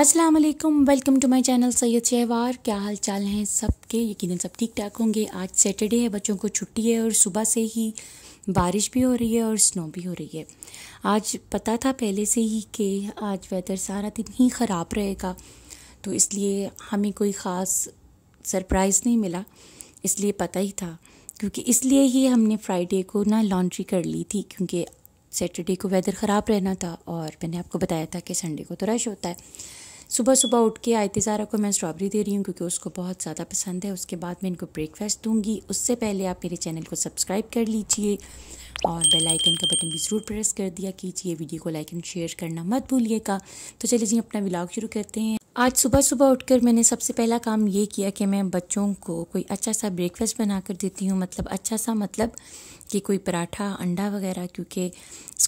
अस्सलाम वालेकुम welcome to my channel Syed Shahwar क्या हाल चाल हैं सबके यकीनन सब ठीक ठाक होंगे आज सैटरडे है बच्चों को छुट्टी है और सुबह से ही बारिश भी हो रही है और स्नो भी हो रही है आज पता था पहले से ही कि आज वेदर सारा दिन ही ख़राब रहेगा तो इसलिए हमें कोई ख़ास सरप्राइज़ नहीं मिला इसलिए पता ही था क्योंकि इसलिए ही हमने फ्राइडे को ना लॉन्ड्री कर ली थी क्योंकि सैटरडे को वेदर ख़राब रहना था और मैंने आपको बताया था कि संडे को तो रश होता है सुबह सुबह उठ के आयती ज़ारा को मैं स्ट्रॉबेरी दे रही हूँ क्योंकि उसको बहुत ज़्यादा पसंद है उसके बाद मैं इनको ब्रेकफास्ट दूँगी उससे पहले आप मेरे चैनल को सब्सक्राइब कर लीजिए और बेल आइकन का बटन भी ज़रूर प्रेस कर दिया कीजिए वीडियो को लाइक एंड शेयर करना मत भूलिएगा तो चलिए जी अपना व्लॉग शुरू करते हैं आज सुबह सुबह उठकर मैंने सबसे पहला काम ये किया कि मैं बच्चों को कोई अच्छा सा ब्रेकफास्ट बना कर देती हूँ मतलब अच्छा सा मतलब कि कोई पराठा अंडा वगैरह क्योंकि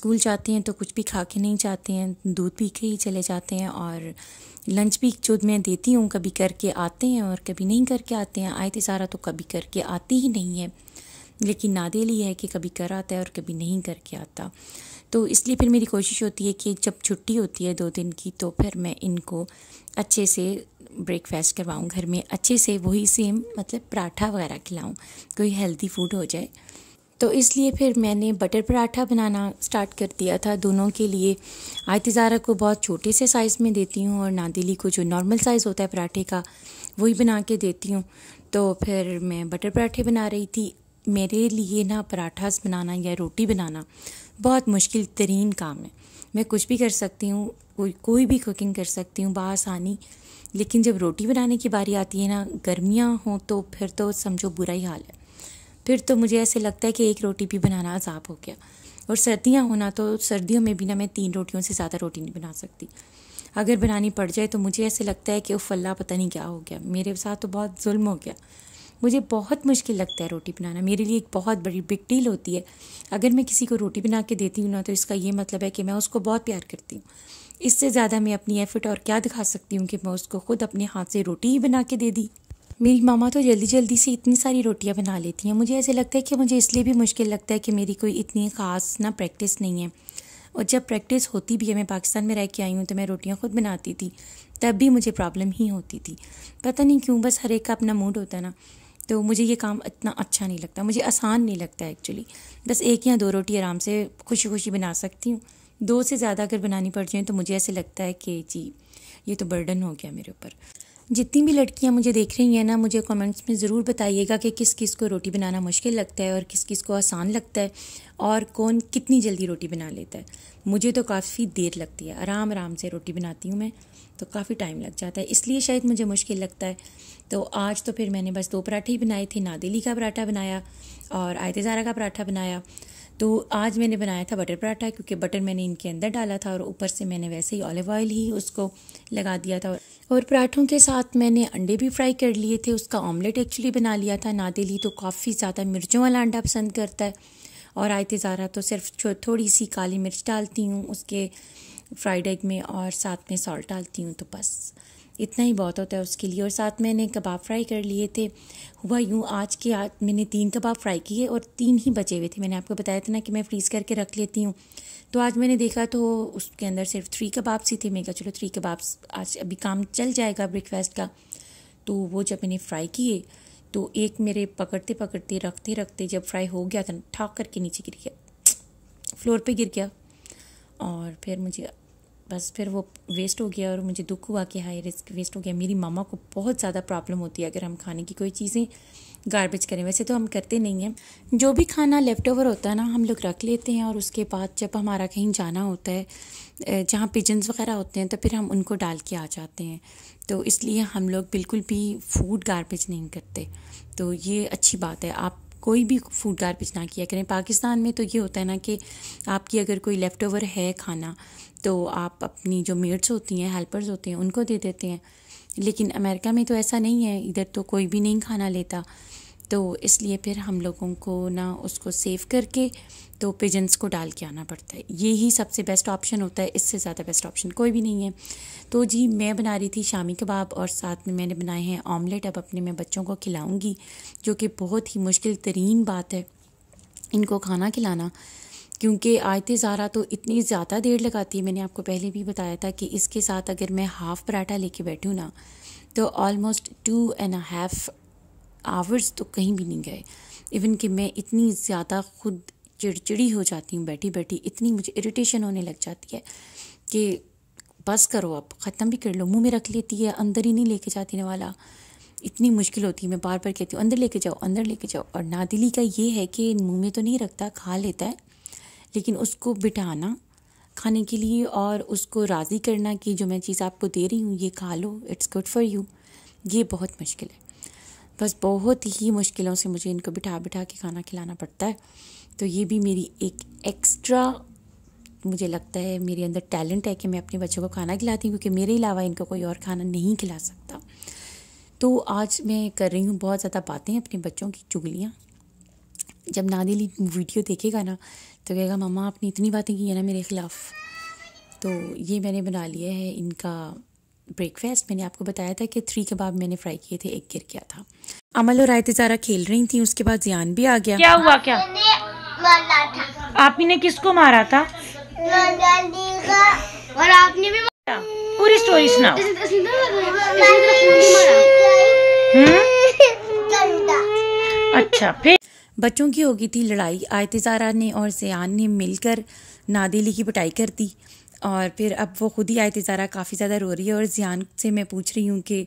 स्कूल जाते हैं तो कुछ भी खा के नहीं जाते हैं दूध पी के ही चले जाते हैं और लंच भी जो मैं देती हूँ कभी करके आते हैं और कभी नहीं करके आते हैं आए थे सारा तो कभी करके आती ही नहीं है लेकिन नादेल ही है कि कभी कर आता है और कभी नहीं करके आता तो इसलिए फिर मेरी कोशिश होती है कि जब छुट्टी होती है दो दिन की तो फिर मैं इनको अच्छे से ब्रेकफास्ट करवाऊँ घर में अच्छे से वही सेम मतलब पराठा वगैरह खिलाऊँ कोई हेल्दी फूड हो जाए तो इसलिए फिर मैंने बटर पराठा बनाना स्टार्ट कर दिया था दोनों के लिए आयतजारा ज़ारा को बहुत छोटे से साइज़ में देती हूँ और नादिली को जो नॉर्मल साइज़ होता है पराठे का वही बना के देती हूँ तो फिर मैं बटर पराठे बना रही थी मेरे लिए ना पराठा बनाना या रोटी बनाना बहुत मुश्किल तरीन काम है मैं कुछ भी कर सकती हूँ कोई कोई भी कुकिंग कर सकती हूँ बसानी लेकिन जब रोटी बनाने की बारी आती है ना गर्मियाँ हों तो फिर तो समझो बुरा ही हाल है फिर तो मुझे ऐसे लगता है कि एक रोटी भी बनाना अजाब हो गया और सर्दियाँ होना तो सर्दियों में भी ना मैं तीन रोटियों से ज़्यादा रोटी नहीं बना सकती अगर बनानी पड़ जाए तो मुझे ऐसे लगता है कि वह फल्ला पता नहीं क्या हो गया मेरे साथ तो बहुत जुल्म हो गया मुझे बहुत मुश्किल लगता है रोटी बनाना मेरे लिए एक बहुत बड़ी बिग डील होती है अगर मैं किसी को रोटी बना के देती हूँ ना तो इसका ये मतलब है कि मैं उसको बहुत प्यार करती हूँ इससे ज़्यादा मैं अपनी एफर्ट और क्या दिखा सकती हूँ कि मैं उसको खुद अपने हाथ से रोटी ही बना के दे दी मेरी मामा तो जल्दी जल्दी से इतनी सारी रोटियां बना लेती हैं मुझे ऐसे लगता है कि मुझे इसलिए भी मुश्किल लगता है कि मेरी कोई इतनी ख़ास ना प्रैक्टिस नहीं है और जब प्रैक्टिस होती भी है मैं पाकिस्तान में रह के आई हूँ तो मैं रोटियाँ खुद बनाती थी तब भी मुझे प्रॉब्लम ही होती थी पता नहीं क्यों बस हर एक का अपना मूड होता है ना तो मुझे ये काम इतना अच्छा नहीं लगता मुझे आसान नहीं लगता एक्चुअली बस एक या दो रोटी आराम से खुशी खुशी बना सकती हूँ दो से ज़्यादा अगर बनानी पड़ जाए तो मुझे ऐसे लगता है कि जी ये तो बर्डन हो गया मेरे ऊपर जितनी भी लड़कियां मुझे देख रही हैं ना मुझे कमेंट्स में ज़रूर बताइएगा कि किस किस को रोटी बनाना मुश्किल लगता है और किस किस को आसान लगता है और कौन कितनी जल्दी रोटी बना लेता है मुझे तो काफ़ी देर लगती है आराम आराम से रोटी बनाती हूँ मैं तो काफ़ी टाइम लग जाता है इसलिए शायद मुझे मुश्किल लगता है तो आज तो फिर मैंने बस दो पराठे ही बनाए थे नादेली का पराठा बनाया और आयते ज़ारा का पराठा बनाया तो आज मैंने बनाया था बटर पराठा क्योंकि बटर मैंने इनके अंदर डाला था और ऊपर से मैंने वैसे ही ऑलिव ऑयल ही उसको लगा दिया था और पराठों के साथ मैंने अंडे भी फ्राई कर लिए थे उसका ऑमलेट एक्चुअली बना लिया था नादेली तो काफ़ी ज़्यादा मिर्चों वाला अंडा पसंद करता है और थे ज़ारा तो सिर्फ थोड़ी सी काली मिर्च डालती हूँ उसके फ्राइड एग में और साथ में सॉल्ट डालती हूँ तो बस इतना ही बहुत होता है उसके लिए और साथ मैंने कबाब फ्राई कर लिए थे हुआ यूँ आज के आज मैंने तीन कबाब फ्राई किए और तीन ही बचे हुए थे मैंने आपको बताया था ना कि मैं फ्रीज़ करके रख लेती हूँ तो आज मैंने देखा तो उसके अंदर सिर्फ थ्री कबाब्स ही थे मैं कहा चलो थ्री कबाब्स आज अभी काम चल जाएगा ब्रेकफास्ट का तो वो जब मैंने फ्राई किए तो एक मेरे पकड़ते पकड़ते रखते रखते जब फ्राई हो गया था ठाक करके नीचे गिर गया फ्लोर पर गिर गया और फिर मुझे बस फिर वो वेस्ट हो गया और मुझे दुख हुआ कि हाई रिस्क वेस्ट हो गया मेरी मामा को बहुत ज़्यादा प्रॉब्लम होती है अगर हम खाने की कोई चीज़ें गार्बेज करें वैसे तो हम करते नहीं हैं जो भी खाना लेफ़्ट ओवर होता है ना हम लोग रख लेते हैं और उसके बाद जब हमारा कहीं जाना होता है जहाँ पिजन्स वगैरह होते हैं तो फिर हम उनको डाल के आ जाते हैं तो इसलिए हम लोग बिल्कुल भी फूड गार्बेज नहीं करते तो ये अच्छी बात है आप कोई भी फूड गार्बेज ना किया करें पाकिस्तान में तो ये होता है ना कि आपकी अगर कोई लेफ़्ट ओवर है खाना तो आप अपनी जो मेड्स होती हैं हेल्पर्स होते हैं उनको दे देते हैं लेकिन अमेरिका में तो ऐसा नहीं है इधर तो कोई भी नहीं खाना लेता तो इसलिए फिर हम लोगों को ना उसको सेव करके तो पिजन्स को डाल के आना पड़ता है ये ही सबसे बेस्ट ऑप्शन होता है इससे ज़्यादा बेस्ट ऑप्शन कोई भी नहीं है तो जी मैं बना रही थी शामी कबाब और साथ में मैंने बनाए हैं ऑमलेट अब अपने मैं बच्चों को खिलाऊँगी जो कि बहुत ही मुश्किल तरीन बात है इनको खाना खिलाना क्योंकि आयते ज़ारा तो इतनी ज़्यादा देर लगाती है मैंने आपको पहले भी बताया था कि इसके साथ अगर मैं हाफ़ पराठा ले बैठूँ ना तो almost two and half hours तो कहीं भी नहीं गए इवन कि मैं इतनी ज़्यादा खुद चिड़चिड़ी हो जाती हूँ बैठी बैठी इतनी मुझे इरिटेशन होने लग जाती है कि बस करो अब ख़त्म भी कर लो मुंह में रख लेती है अंदर ही नहीं लेके जाती वाला इतनी मुश्किल होती है मैं बार बार कहती हूँ अंदर लेके जाओ अंदर लेके जाओ और नादिली का ये है कि मुंह में तो नहीं रखता खा लेता है लेकिन उसको बिठाना खाने के लिए और उसको राज़ी करना कि जो मैं चीज़ आपको दे रही हूँ ये खा लो इट्स गुड फॉर यू ये बहुत मुश्किल है बस बहुत ही मुश्किलों से मुझे इनको बिठा बिठा के खाना खिलाना पड़ता है तो ये भी मेरी एक एक्स्ट्रा मुझे लगता है मेरे अंदर टैलेंट है कि मैं अपने बच्चों को खाना खिलाती हूँ क्योंकि मेरे अलावा इनको कोई और खाना नहीं खिला सकता तो आज मैं कर रही हूँ बहुत ज़्यादा बातें अपने बच्चों की चुगलियाँ जब नादिली वीडियो देखेगा ना तो कहेगा मामा आपने इतनी बातें की है ना मेरे ख़िलाफ़ तो ये मैंने बना लिया है इनका ब्रेकफास्ट मैंने आपको बताया था कि थ्री कबाब मैंने फ्राई किए थे एक गिर गया था अमल और रायते सारा खेल रही थी उसके बाद जियान भी आ गया क्या हुआ क्या आपने किसको मारा था और आपने भी मारा पूरी स्टोरी सुना अच्छा फिर बच्चों की होगी थी लड़ाई आयतजारा ने और सयान ने मिलकर नादेली की पिटाई कर दी और फिर अब वो ख़ुद ही आयत ज़ारा काफ़ी ज़्यादा रो रही है और जियान से मैं पूछ रही हूँ कि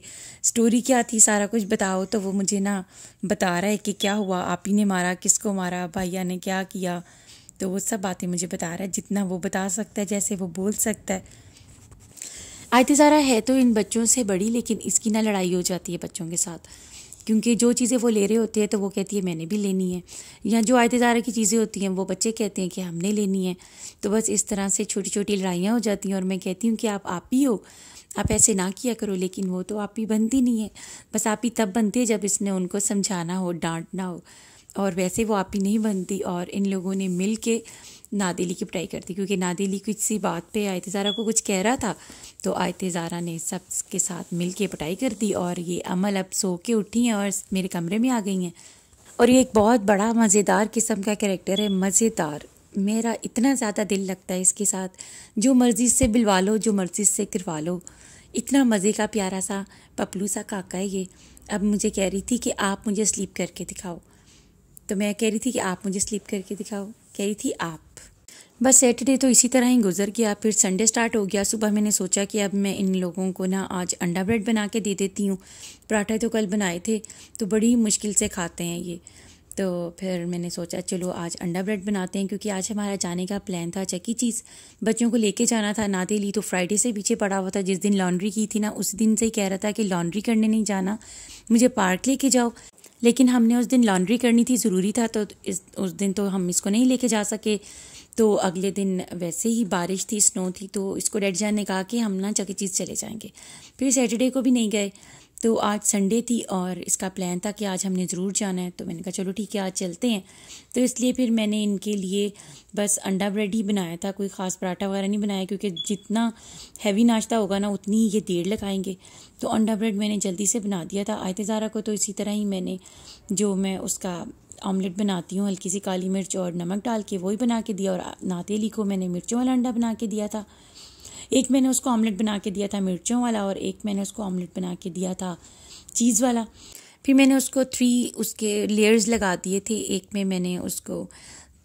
स्टोरी क्या थी सारा कुछ बताओ तो वो मुझे ना बता रहा है कि क्या हुआ आप ही ने मारा किसको मारा भैया ने क्या किया तो वो सब बातें मुझे बता रहा है जितना वो बता सकता है जैसे वो बोल सकता है आयतजारा है तो इन बच्चों से बड़ी लेकिन इसकी ना लड़ाई हो जाती है बच्चों के साथ क्योंकि जो चीज़ें वो ले रहे होते हैं तो वो कहती है मैंने भी लेनी है या जो आयत दारा की चीज़ें होती हैं वो बच्चे कहते हैं कि हमने लेनी है तो बस इस तरह से छोटी छोटी लड़ाइयाँ हो जाती हैं और मैं कहती हूँ कि आप आप ही हो आप ऐसे ना किया करो लेकिन वो तो आप ही बनती नहीं है बस आप ही तब बनते जब इसने उनको समझाना हो डांटना हो और वैसे वो आप ही नहीं बनती और इन लोगों ने मिल के नादिली की पढ़ाई करती क्योंकि नादिली कुछ सी बात पे आयत ज़ारा को कुछ कह रहा था तो आयत ज़ारा ने सब के साथ मिल के पटाई कर दी और ये अमल अब सो के उठी हैं और मेरे कमरे में आ गई हैं और ये एक बहुत बड़ा मज़ेदार किस्म का करेक्टर है मज़ेदार मेरा इतना ज़्यादा दिल लगता है इसके साथ जो मर्ज़ी से बिलवा लो जो मर्ज़ी से करवा लो इतना मज़े का प्यारा सा पपलू सा काका है ये अब मुझे कह रही थी कि आप मुझे स्लीप करके दिखाओ तो मैं कह रही थी कि आप मुझे स्लीप करके दिखाओ कह रही थी आप बस सैटरडे तो इसी तरह ही गुजर गया फिर संडे स्टार्ट हो गया सुबह मैंने सोचा कि अब मैं इन लोगों को ना आज अंडा ब्रेड बना के दे देती हूँ पराठे तो कल बनाए थे तो बड़ी मुश्किल से खाते हैं ये तो फिर मैंने सोचा चलो आज अंडा ब्रेड बनाते हैं क्योंकि आज हमारा जाने का प्लान था चकी चीज़ बच्चों को लेके जाना था नाते ली तो फ्राइडे से पीछे पड़ा हुआ था जिस दिन लॉन्ड्री की थी ना उस दिन से ही कह रहा था कि लॉन्ड्री करने नहीं जाना मुझे पार्क लेके जाओ लेकिन हमने उस दिन लॉन्ड्री करनी थी ज़रूरी था तो इस उस दिन तो हम इसको नहीं लेके जा सके तो अगले दिन वैसे ही बारिश थी स्नो थी तो इसको डेड जान ने कहा कि हम ना चकी चीज़ चले जाएंगे फिर सैटरडे को भी नहीं गए तो आज संडे थी और इसका प्लान था कि आज हमने ज़रूर जाना है तो मैंने कहा चलो ठीक है आज चलते हैं तो इसलिए फिर मैंने इनके लिए बस अंडा ब्रेड ही बनाया था कोई ख़ास पराठा वगैरह नहीं बनाया क्योंकि जितना हैवी नाश्ता होगा ना उतनी ये देर लगाएंगे तो अंडा ब्रेड मैंने जल्दी से बना दिया था आयत ज़ारा को तो इसी तरह ही मैंने जो मैं उसका ऑमलेट बनाती हूँ हल्की सी काली मिर्च और नमक डाल के वही बना के दिया और नातेली को मैंने मिर्चों वाला अंडा बना के दिया था एक मैंने उसको ऑमलेट बना के दिया था मिर्चों वाला और एक मैंने उसको ऑमलेट बना के दिया था चीज़ वाला फिर मैंने उसको थ्री उसके लेयर्स लगा दिए थे एक में मैंने उसको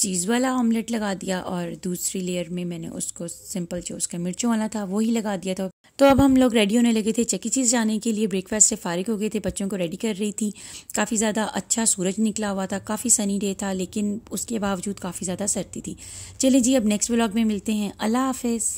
चीज़ वाला ऑमलेट लगा दिया और दूसरी लेयर में मैंने उसको सिंपल जो उसका मिर्चों वाला था वही लगा दिया था तो अब हम लोग रेडी होने लगे थे चक्की चीज़ e. जाने के लिए ब्रेकफास्ट से फारिग हो गए थे बच्चों को रेडी कर रही थी काफ़ी ज़्यादा अच्छा सूरज निकला हुआ था काफ़ी सनी डे था लेकिन उसके बावजूद काफ़ी ज़्यादा सर्दी थी चलिए जी अब नेक्स्ट ब्लॉग में मिलते हैं अल्लाह हाफिज़